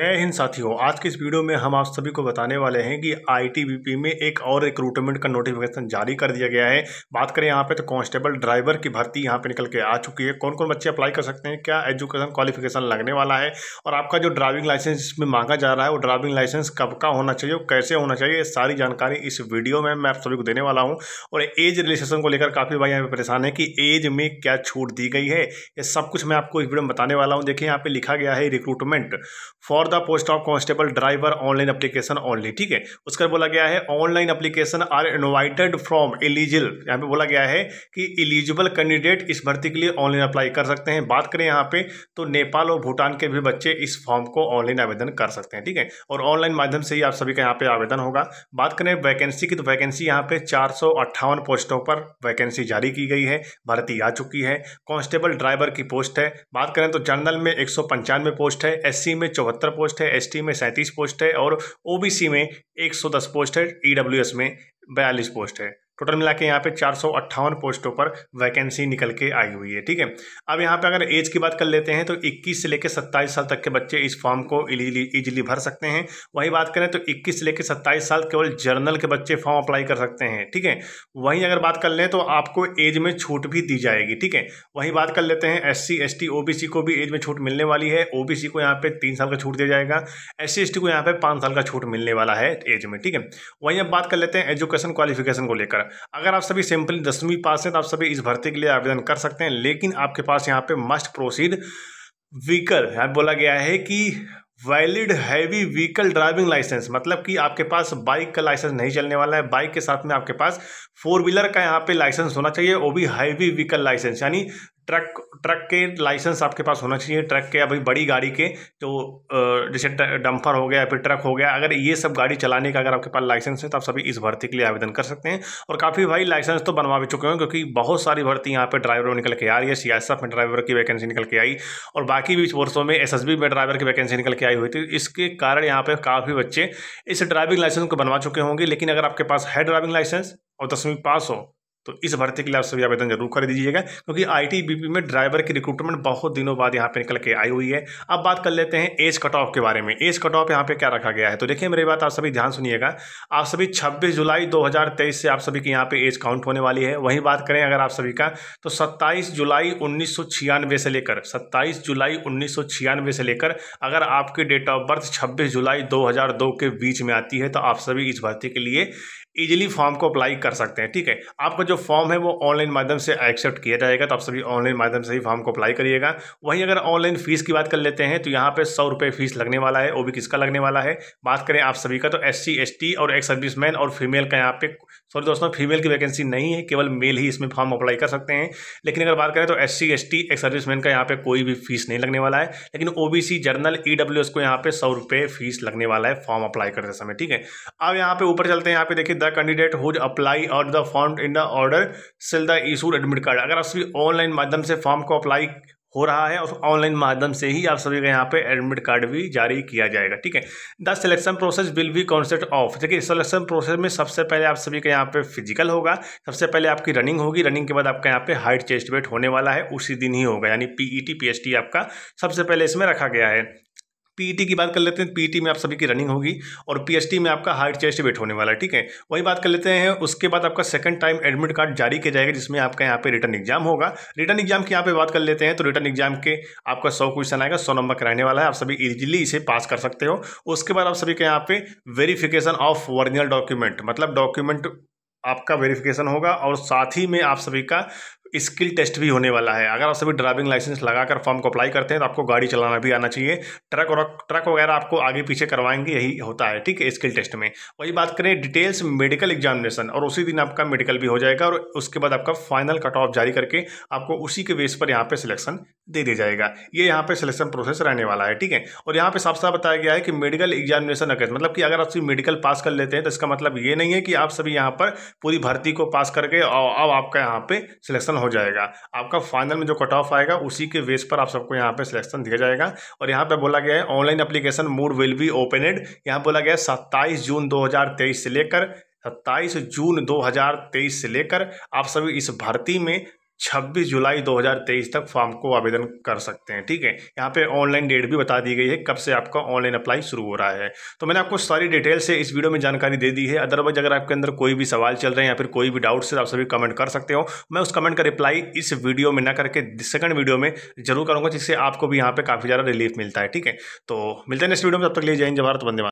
जय हिंद साथियों आज के इस वीडियो में हम आप सभी को बताने वाले हैं कि आईटीबीपी में एक और रिक्रूटमेंट का नोटिफिकेशन जारी कर दिया गया है बात करें यहाँ पे तो कांस्टेबल ड्राइवर की भर्ती यहाँ पे निकल के आ चुकी है कौन कौन बच्चे अप्लाई कर सकते हैं क्या एजुकेशन क्वालिफिकेशन लगने वाला है और आपका जो ड्राइविंग लाइसेंस इसमें मांगा जा रहा है वो ड्राइविंग लाइसेंस कब का होना चाहिए कैसे होना चाहिए सारी जानकारी इस वीडियो में मैं आप सभी को देने वाला हूँ और एज रिलेशन को लेकर काफ़ी भाई यहाँ पर परेशान है कि एज में क्या छूट दी गई है ये सब कुछ मैं आपको इस वीडियो में बताने वाला हूँ देखिए यहाँ पर लिखा गया है recruitment for the post of constable driver online application only ठीक है उसका बोला गया है online application are invited from eligible यहाँ पे बोला गया है कि एलिजिबल कैंडिडेट इस भर्ती के लिए ऑनलाइन अप्लाई कर सकते हैं बात करें यहाँ पे तो नेपाल और भूटान के भी बच्चे इस फॉर्म को ऑनलाइन आवेदन कर सकते हैं ठीक है और ऑनलाइन माध्यम से ही आप सभी का यहाँ पे आवेदन होगा बात करें वैकेंसी की तो वैकेंसी यहाँ पे चार पोस्टों पर वैकेंसी जारी की गई है भर्ती आ चुकी है कॉन्स्टेबल ड्राइवर की पोस्ट है बात करें तो जनरल में एक पोस्ट है एस में चौहत्तर पोस्ट है एस में सैंतीस पोस्ट है और ओबीसी में एक पोस्ट है ई e में बयालीस पोस्ट है टोटल मिला के यहाँ पे चार पोस्टों पर वैकेंसी निकल के आई हुई है ठीक है अब यहाँ पे अगर एज की बात कर लेते हैं तो 21 से लेकर 27 साल तक के बच्चे इस फॉर्म को इजीली भर सकते हैं वहीं बात करें तो 21 से लेकर 27 साल केवल जर्नल के बच्चे फॉर्म अप्लाई कर सकते हैं ठीक है वहीं अगर बात कर लें तो आपको एज में छूट भी दी जाएगी ठीक है वहीं बात कर लेते हैं एस सी एस को भी एज में छूट मिलने वाली है ओ को यहाँ पे तीन साल का छूट दिया जाएगा एस सी को यहाँ पे पाँच साल का छूट मिलने वाला है एज में ठीक है वहीं अब बात कर लेते हैं एजुकेशन क्वालिफिकेशन को लेकर अगर आप सभी सैंपल दसवीं पास हैं तो आप सभी इस भर्ती के लिए आवेदन कर सकते हैं लेकिन आपके पास यहाँ पे मस्ट प्रोसीड व्हीकल यहाँ बोला गया है कि valid heavy vehicle driving licence मतलब कि आपके पास बाइक का लाइसेंस नहीं चलने वाला है बाइक के साथ में आपके पास फोर व्हीलर का यहाँ पे लाइसेंस होना चाहिए वो भी हैवी व्हीकल लाइसेंस यानी ट्रक ट्रक के लाइसेंस आपके पास होना चाहिए ट्रक के अभी बड़ी गाड़ी के जो तो, जैसे डंपर हो गया फिर ट्रक हो गया अगर ये सब गाड़ी चलाने का अगर आपके पास लाइसेंस है तो आप सभी इस भर्ती के लिए आवेदन कर सकते हैं और काफ़ी भाई लाइसेंस तो बनवा भी चुके हैं क्योंकि बहुत सारी भर्ती यहाँ पर ड्राइवर निकल के आ रही है सी में ड्राइवर की वैकेंसी निकल के आई और बाकी भी वर्षों में एस में ड्राइवर की वैकेंसी निकल के आई हुई थी इसके कारण यहाँ पर काफ़ी बच्चे इस ड्राइविंग लाइसेंस को बनवा चुके होंगे लेकिन अगर आपके पास है ड्राइविंग लाइसेंस और दसवीं पास हो तो इस भर्ती के लिए आप सभी आवेदन जरूर कर दीजिएगा क्योंकि आईटीबीपी में ड्राइवर की रिक्रूटमेंट बहुत दिनों बाद यहाँ पे निकल के आई हुई है अब बात कर लेते हैं एज कट ऑफ के बारे में एज कट ऑफ यहाँ पे क्या रखा गया है तो देखिए मेरी बात आप सभी ध्यान सुनिएगा आप सभी 26 जुलाई 2023 से आप सभी की यहाँ पे एज काउंट होने वाली है वहीं बात करें अगर आप सभी का तो सत्ताईस जुलाई उन्नीस से लेकर सत्ताईस जुलाई उन्नीस से लेकर अगर आपकी डेट ऑफ बर्थ छब्बीस जुलाई दो के बीच में आती है तो आप सभी इस भर्ती के लिए इजिली फॉर्म को अप्लाई कर सकते हैं ठीक है आपका जो फॉर्म है वो ऑनलाइन माध्यम से एक्सेप्ट किया जाएगा तो आप सभी ऑनलाइन माध्यम से ही फॉर्म को अप्लाई करिएगा वहीं अगर ऑनलाइन फीस की बात कर लेते हैं तो यहाँ पे सौ रुपये फीस लगने वाला है वो भी किसका लगने वाला है बात करें आप सभी का तो एस सी और एक्स सर्विसमैन और फीमेल का यहाँ पे सॉरी दोस्तों फीमेल की वैकेंसी नहीं है केवल मेल ही इसमें फॉर्म अप्लाई कर सकते हैं लेकिन अगर बात करें तो S C S T ex serviceman का यहाँ पे कोई भी फीस नहीं लगने वाला है लेकिन ओ जर्नल ई को यहाँ पे सौ रुपये फीस लगने वाला है फॉर्म अप्लाई करते समय ठीक है अब यहाँ पे ऊपर चलते हैं यहाँ पे देखिए द कैंडिडेट हुज अप्लाई और the form in the order sill the issued admit card अगर आप सभी ऑनलाइन माध्यम से फॉर्म को अप्लाई हो रहा है और ऑनलाइन माध्यम से ही आप सभी का यहाँ पे एडमिट कार्ड भी जारी किया जाएगा ठीक है the selection process will be concept of देखिए सिलेक्शन प्रोसेस में सबसे पहले आप सभी का यहाँ पे फिजिकल होगा सबसे पहले आपकी रनिंग होगी रनिंग के बाद आपका यहाँ पे हाइट चेस्ट वेट होने वाला है उसी दिन ही होगा यानी पीईटी टी e आपका सबसे पहले इसमें रखा गया है पीटी e की बात कर लेते हैं पीटी e में आप सभी की रनिंग होगी और पीएचटी में आपका हाइट चेस्ट वेट होने वाला है ठीक है वही बात कर लेते हैं उसके बाद आपका सेकंड टाइम एडमिट कार्ड जारी किया जाएगा जिसमें आपका यहाँ पे रिटर्न एग्जाम होगा रिटर्न एग्जाम की यहाँ पे बात कर लेते हैं तो रिटर्न एग्जाम के आपका सौ क्वेश्चन आएगा सौ नंबर का रहने वाला है आप सभी इजिली इसे पास कर सकते हो उसके बाद आप सभी के यहाँ पे वेरिफिकेशन ऑफ ओरिजिनल डॉक्यूमेंट मतलब डॉक्यूमेंट आपका वेरिफिकेशन होगा और साथ ही में आप सभी का स्किल टेस्ट भी होने वाला है अगर आप सभी ड्राइविंग लाइसेंस लगाकर फॉर्म को अप्लाई करते हैं तो आपको गाड़ी चलाना भी आना चाहिए ट्रक और ट्रक वगैरह आपको आगे पीछे करवाएंगे यही होता है ठीक है स्किल टेस्ट में वही बात करें डिटेल्स मेडिकल एग्जामिनेशन और उसी दिन आपका मेडिकल भी हो जाएगा और उसके बाद आपका फाइनल कट ऑफ जारी करके आपको उसी के बेस पर यहाँ पर सिलेक्शन दे दिया जाएगा ये यहाँ पर सिलेक्शन प्रोसेस रहने वाला है ठीक है और यहाँ पर साफ साफ बताया गया है कि मेडिकल एग्जामिनेशन अगर मतलब कि अगर आप सभी मेडिकल पास कर लेते हैं तो इसका मतलब ये नहीं है कि आप सभी यहाँ पर पूरी भर्ती को पास करके और अब आपका यहाँ पर सिलेक्शन हो जाएगा आपका फाइनल में जो कट ऑफ आएगा उसी के बेस पर आप सबको यहाँ पे सिलेक्शन दिया जाएगा और यहाँ पे बोला गया है online application mode will be opened यहाँ बोला गया है सत्ताईस जून दो से लेकर सत्ताईस जून 2023 से लेकर आप सभी इस भर्ती में छब्बीस जुलाई 2023 तक फॉर्म को आवेदन कर सकते हैं ठीक है यहाँ पे ऑनलाइन डेट भी बता दी गई है कब से आपका ऑनलाइन अप्लाई शुरू हो रहा है तो मैंने आपको सारी डिटेल से इस वीडियो में जानकारी दे दी है अदरवाइज अगर आपके अंदर कोई भी सवाल चल रहे हैं या फिर कोई भी डाउट्स है आप सभी कमेंट कर सकते हो मैं उस कमेंट का रिप्लाई इस वीडियो में न करके सेकंड वीडियो में जरूर करूँगा जिससे आपको भी यहाँ पर काफ़ी ज़्यादा रिलीफ मिलता है ठीक है तो मिलते हैं नेक्स्ट वीडियो में तब तक ले जाएंगे भारत वंदे